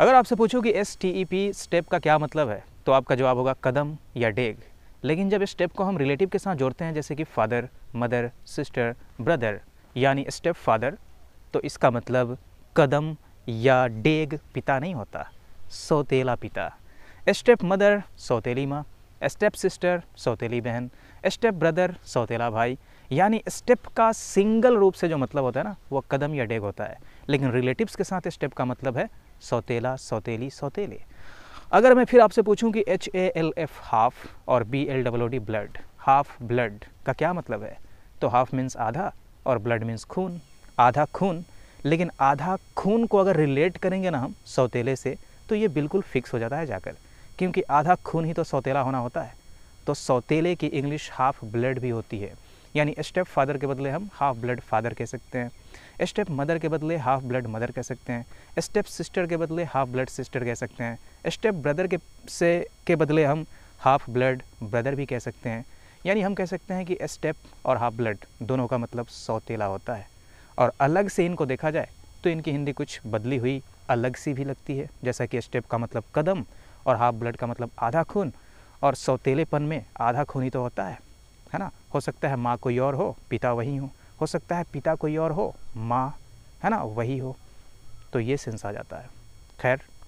अगर आपसे पूछो कि S T E P step का क्या मतलब है तो आपका जवाब होगा कदम या डेग लेकिन जब इस स्टेप को हम रिलेटिव के साथ जोड़ते हैं जैसे कि फादर मदर सिस्टर ब्रदर यानी स्टेप फादर तो इसका मतलब कदम या डेग पिता नहीं होता सौतेला पिता स्टेप मदर सौतेली माँ स्टेप सिस्टर सौतेली बहन स्टेप ब्रदर सौतेला भाई यानी स्टेप का सिंगल रूप से जो मतलब होता है ना वो कदम या डेग होता है लेकिन रिलेटिव्स के साथ स्टेप का मतलब है सौतेला सौतेली सौतेले अगर मैं फिर आपसे पूछूं कि H A L F half और B L double O D blood half blood का क्या मतलब है तो हाफ मीन्स आधा और ब्लड मीन्स खून आधा खून लेकिन आधा खून को अगर रिलेट करेंगे ना हम सौतेले से तो ये बिल्कुल फिक्स हो जाता है जाकर क्योंकि आधा खून ही तो सौतेला होना होता है तो सौतेले की इंग्लिश हाफ ब्लड भी होती है यानी स्टेप फादर के बदले हम हाफ ब्लड फादर कह सकते हैं स्टेप मदर के बदले हाफ ब्लड मदर कह सकते हैं स्टेप सिस्टर के बदले हाफ ब्लड सिस्टर कह सकते हैं स्टेप ब्रदर के से के बदले हम हाफ ब्लड ब्रदर भी कह सकते हैं यानी हम कह सकते हैं कि स्टेप और हाफ ब्लड दोनों का मतलब सौतेला होता है और अलग से इनको देखा जाए तो इनकी हिंदी कुछ बदली हुई अलग सी भी लगती है जैसा कि स्टेप का मतलब कदम और हाफ ब्लड का मतलब आधा खून और सौतेलेपन में आधा खून ही तो होता है है ना हो सकता है माँ कोई और हो पिता वही हो हो सकता है पिता कोई और हो माँ है ना वही हो तो ये सेंस आ जाता है खैर